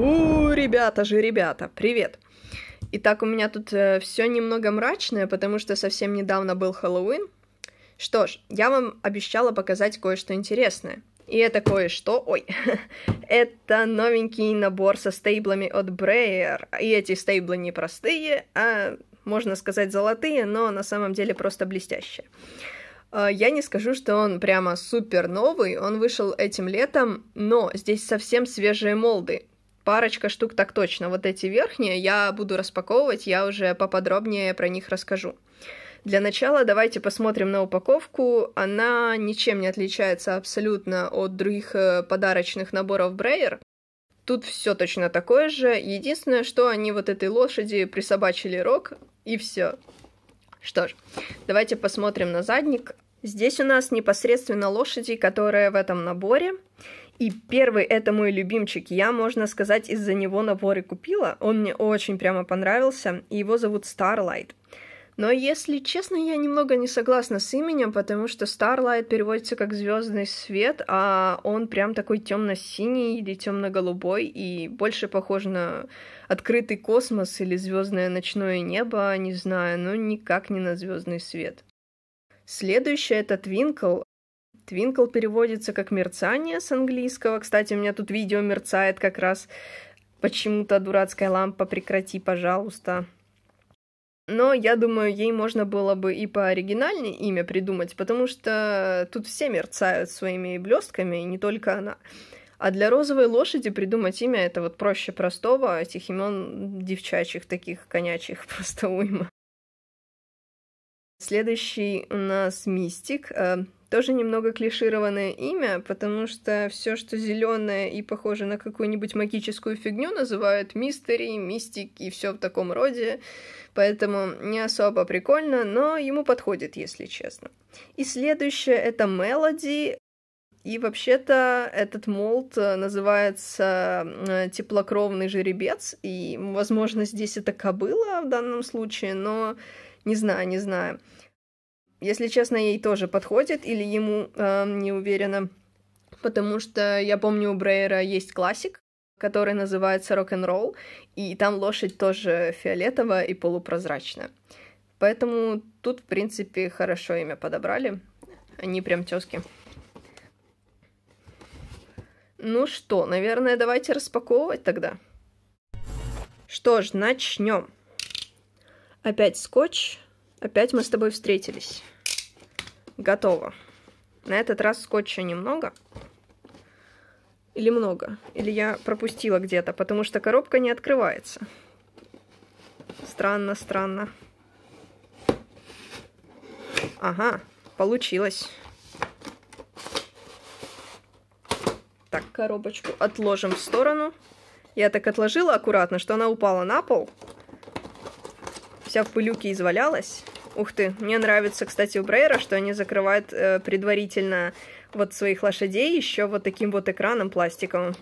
У, ребята же, ребята, привет! Итак, у меня тут э, все немного мрачное, потому что совсем недавно был Хэллоуин. Что ж, я вам обещала показать кое-что интересное. И это кое-что, ой, это новенький набор со стейблами от Breyer. И эти стейблы не простые, а, можно сказать, золотые, но на самом деле просто блестящие. Э, я не скажу, что он прямо супер новый, он вышел этим летом, но здесь совсем свежие молды. Парочка штук так точно. Вот эти верхние я буду распаковывать, я уже поподробнее про них расскажу. Для начала давайте посмотрим на упаковку. Она ничем не отличается абсолютно от других э, подарочных наборов Брейер. Тут все точно такое же. Единственное, что они вот этой лошади присобачили рог, и все. Что ж, давайте посмотрим на задник. Здесь у нас непосредственно лошади, которые в этом наборе. И первый это мой любимчик. Я, можно сказать, из-за него наборы купила. Он мне очень прямо понравился. И его зовут Starlight. Но если честно, я немного не согласна с именем, потому что Starlight переводится как звездный свет, а он прям такой темно-синий или темно-голубой и больше похож на открытый космос или звездное ночное небо, не знаю, но никак не на звездный свет. Следующее это Твинкл. Твинкл переводится как мерцание с английского. Кстати, у меня тут видео мерцает как раз почему-то дурацкая лампа. Прекрати, пожалуйста. Но я думаю, ей можно было бы и по оригинальнее имя придумать, потому что тут все мерцают своими блестками, и не только она. А для розовой лошади придумать имя это вот проще простого, а этих имен девчачьих, таких конячих просто уйма. Следующий у нас мистик. Э, тоже немного клишированное имя, потому что все, что зеленое и похоже на какую-нибудь магическую фигню, называют мистери, мистик и все в таком роде. Поэтому не особо прикольно, но ему подходит, если честно. И следующее это Мелоди. И вообще-то этот молт э, называется э, теплокровный жеребец, и, возможно, здесь это кобыла в данном случае, но не знаю, не знаю. Если честно, ей тоже подходит или ему, э, не уверена. Потому что я помню, у Брейера есть классик, который называется «Рок-н-ролл», и там лошадь тоже фиолетовая и полупрозрачная. Поэтому тут, в принципе, хорошо имя подобрали. Они прям тезки. Ну что, наверное, давайте распаковывать тогда. Что ж, начнем. Опять скотч. Опять мы с тобой встретились. Готово. На этот раз скотча немного. Или много. Или я пропустила где-то, потому что коробка не открывается. Странно, странно. Ага, получилось. Так, коробочку отложим в сторону. Я так отложила аккуратно, что она упала на пол вся в пылюке извалялась. Ух ты, мне нравится, кстати, у Брейра, что они закрывают э, предварительно вот своих лошадей еще вот таким вот экраном пластиковым,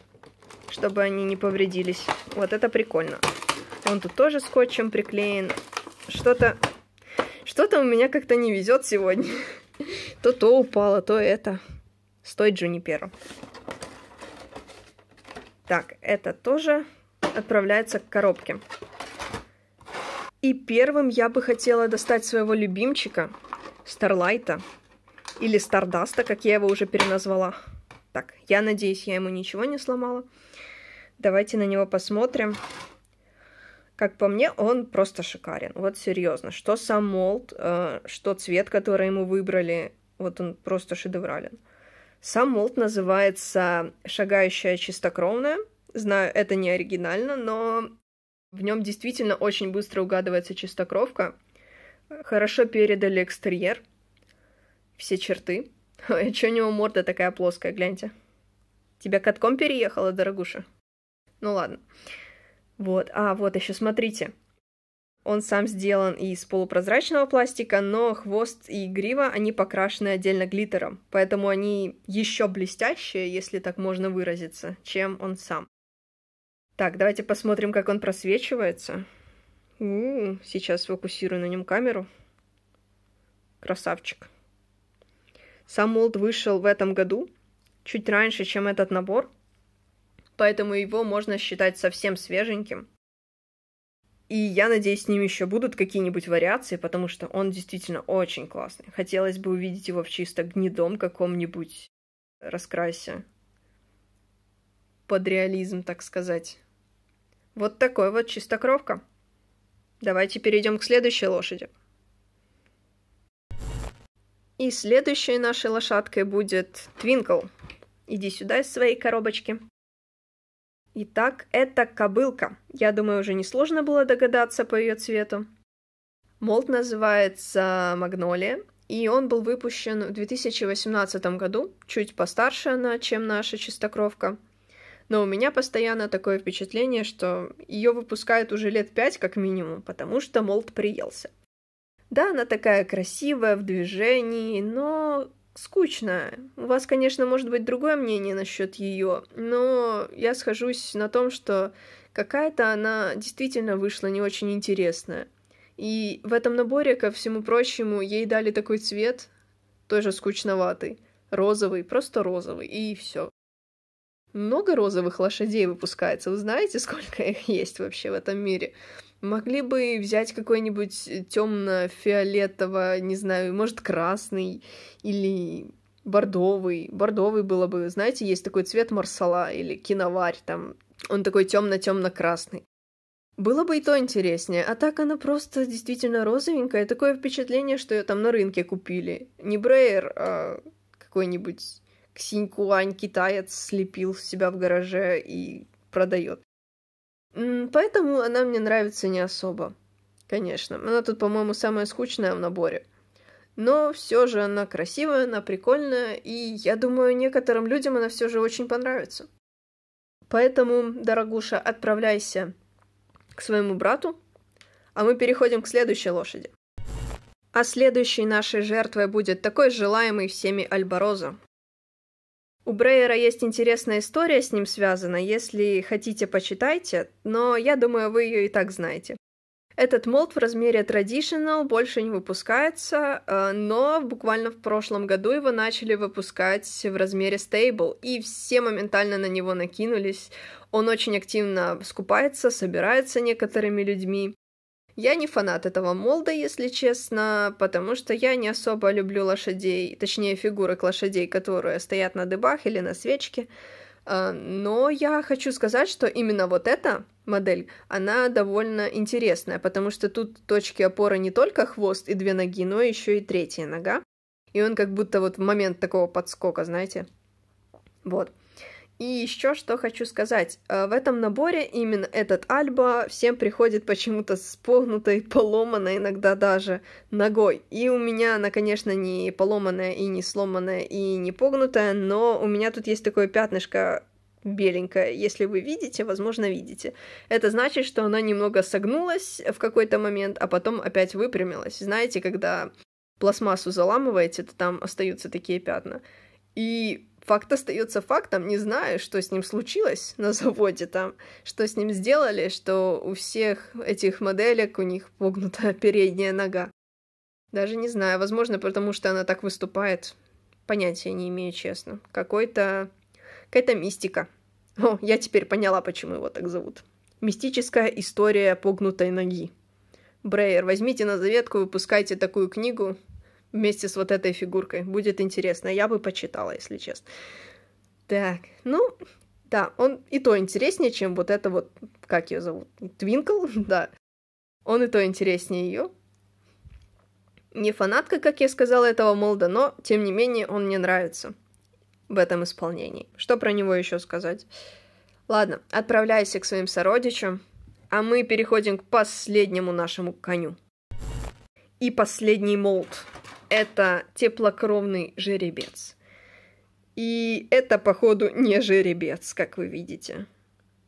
чтобы они не повредились. Вот это прикольно. Он тут тоже скотчем приклеен. Что-то что-то у меня как-то не везет сегодня. То то упало, то это. Стой, Джуниперу. Так, это тоже отправляется к коробке. И первым я бы хотела достать своего любимчика, Старлайта, или Стардаста, как я его уже переназвала. Так, я надеюсь, я ему ничего не сломала. Давайте на него посмотрим. Как по мне, он просто шикарен. Вот серьезно, что сам молд, э, что цвет, который ему выбрали, вот он просто шедеврален. Сам молд называется «Шагающая чистокровная». Знаю, это не оригинально, но в нем действительно очень быстро угадывается чистокровка. Хорошо передали экстерьер. Все черты. Ой, чё а у него морда такая плоская, гляньте. Тебя катком переехала, дорогуша? Ну ладно. Вот, а вот еще смотрите. Он сам сделан из полупрозрачного пластика, но хвост и грива, они покрашены отдельно глиттером, поэтому они еще блестящие, если так можно выразиться, чем он сам. Так, давайте посмотрим, как он просвечивается. У -у -у, сейчас сфокусирую на нем камеру. Красавчик. Сам молд вышел в этом году, чуть раньше, чем этот набор, поэтому его можно считать совсем свеженьким. И я надеюсь, с ним еще будут какие-нибудь вариации, потому что он действительно очень классный. Хотелось бы увидеть его в чисто гнедом каком-нибудь раскрасе. Под реализм, так сказать. Вот такой вот чистокровка. Давайте перейдем к следующей лошади. И следующей нашей лошадкой будет Твинкл. Иди сюда из своей коробочки. Итак, это кобылка. Я думаю, уже несложно было догадаться по ее цвету. Молт называется Магнолия, и он был выпущен в 2018 году, чуть постарше она, чем наша чистокровка. Но у меня постоянно такое впечатление, что ее выпускают уже лет пять как минимум, потому что Молд приелся. Да, она такая красивая, в движении, но скучная. У вас, конечно, может быть другое мнение насчет ее, но я схожусь на том, что какая-то она действительно вышла не очень интересная. И в этом наборе, ко всему прочему, ей дали такой цвет, тоже скучноватый, розовый, просто розовый, и все много розовых лошадей выпускается. Вы знаете, сколько их есть вообще в этом мире? Могли бы взять какой-нибудь э, темно-фиолетово, не знаю, может, красный или бордовый. Бордовый было бы, знаете, есть такой цвет марсала или киноварь, там он такой темно-темно-красный. Было бы и то интереснее, а так она просто действительно розовенькая, такое впечатление, что ее там на рынке купили. Не Брейер, а какой-нибудь Ксинькуань китаец слепил себя в гараже и продает. Поэтому она мне нравится не особо, конечно. Она тут, по-моему, самая скучная в наборе. Но все же она красивая, она прикольная, и я думаю, некоторым людям она все же очень понравится. Поэтому, дорогуша, отправляйся к своему брату, а мы переходим к следующей лошади. А следующей нашей жертвой будет такой желаемый всеми Альбороза, у Брейера есть интересная история с ним связана, если хотите, почитайте, но я думаю, вы ее и так знаете. Этот молд в размере Traditional больше не выпускается, э, но буквально в прошлом году его начали выпускать в размере Stable, и все моментально на него накинулись. Он очень активно скупается, собирается некоторыми людьми. Я не фанат этого молда, если честно, потому что я не особо люблю лошадей, точнее фигурок лошадей, которые стоят на дыбах или на свечке. А, но я хочу сказать, что именно вот эта модель, она довольно интересная, потому что тут точки опоры не только хвост и две ноги, но еще и третья нога. И он как будто вот в момент такого подскока, знаете. Вот. И еще что хочу сказать. Э, в этом наборе именно этот Альба всем приходит почему-то с погнутой, поломанной иногда даже ногой. И у меня она, конечно, не поломанная и не сломанная и не погнутая, но у меня тут есть такое пятнышко беленькая. Если вы видите, возможно, видите. Это значит, что она немного согнулась в какой-то момент, а потом опять выпрямилась. Знаете, когда пластмассу заламываете, то там остаются такие пятна. И факт остается фактом, не знаю, что с ним случилось на заводе там, что с ним сделали, что у всех этих моделек у них погнута передняя нога. Даже не знаю, возможно, потому что она так выступает. Понятия не имею, честно. Какой-то... Какая-то мистика. О, я теперь поняла, почему его так зовут. Мистическая история погнутой ноги. Брейер, возьмите на заветку, выпускайте такую книгу вместе с вот этой фигуркой. Будет интересно. Я бы почитала, если честно. Так, ну, да, он и то интереснее, чем вот это вот, как ее зовут, Твинкл, да. Он и то интереснее ее. Не фанатка, как я сказала, этого Молда, но, тем не менее, он мне нравится в этом исполнении. Что про него еще сказать? Ладно, отправляйся к своим сородичам, а мы переходим к последнему нашему коню. И последний молд это теплокровный жеребец. И это, походу, не жеребец, как вы видите.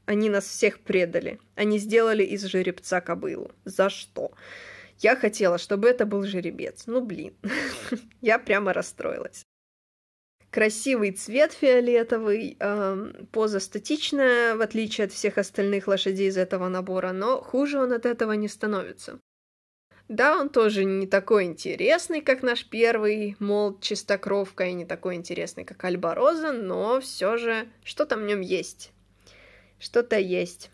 Они нас всех предали. Они сделали из жеребца кобылу. За что? Я хотела, чтобы это был жеребец. Ну, блин. Я прямо расстроилась. Красивый цвет фиолетовый, эм, поза статичная, в отличие от всех остальных лошадей из этого набора, но хуже он от этого не становится. Да, он тоже не такой интересный, как наш первый, мол, чистокровка, и не такой интересный, как Альбороза, но все же что-то в нем есть. Что-то есть.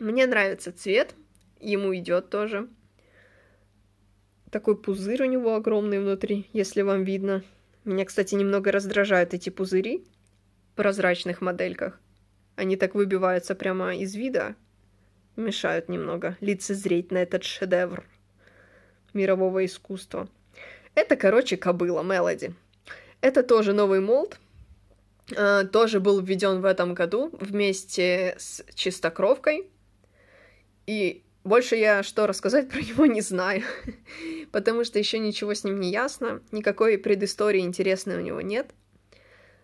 Мне нравится цвет, ему идет тоже. Такой пузырь у него огромный внутри, если вам видно. Меня, кстати, немного раздражают эти пузыри в прозрачных модельках. Они так выбиваются прямо из вида, мешают немного лицезреть на этот шедевр мирового искусства. Это, короче, кобыла Мелоди. Это тоже новый молд, а, тоже был введен в этом году вместе с чистокровкой. И больше я что рассказать про него не знаю, потому что еще ничего с ним не ясно, никакой предыстории интересной у него нет.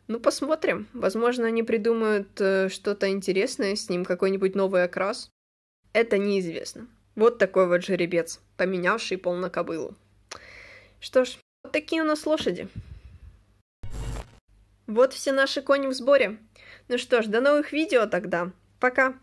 Ну, посмотрим. Возможно, они придумают э, что-то интересное с ним, какой-нибудь новый окрас. Это неизвестно. Вот такой вот жеребец, поменявший пол на кобылу. Что ж, вот такие у нас лошади. Вот все наши кони в сборе. Ну что ж, до новых видео тогда. Пока!